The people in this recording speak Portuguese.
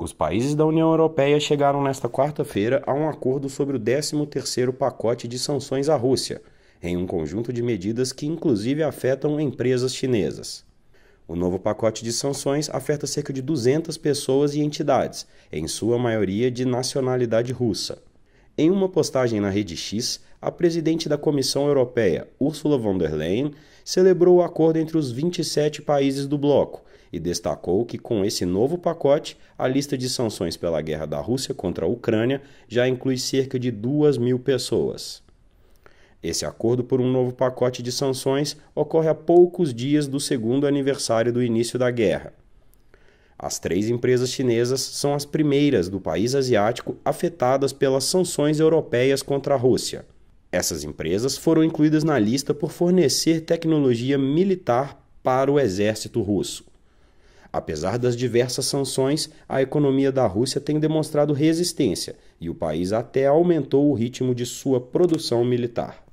Os países da União Europeia chegaram nesta quarta-feira a um acordo sobre o 13º pacote de sanções à Rússia, em um conjunto de medidas que inclusive afetam empresas chinesas. O novo pacote de sanções afeta cerca de 200 pessoas e entidades, em sua maioria de nacionalidade russa. Em uma postagem na rede X, a presidente da Comissão Europeia, Ursula von der Leyen, celebrou o acordo entre os 27 países do bloco, e destacou que, com esse novo pacote, a lista de sanções pela guerra da Rússia contra a Ucrânia já inclui cerca de 2 mil pessoas. Esse acordo por um novo pacote de sanções ocorre a poucos dias do segundo aniversário do início da guerra. As três empresas chinesas são as primeiras do país asiático afetadas pelas sanções europeias contra a Rússia. Essas empresas foram incluídas na lista por fornecer tecnologia militar para o exército russo. Apesar das diversas sanções, a economia da Rússia tem demonstrado resistência e o país até aumentou o ritmo de sua produção militar.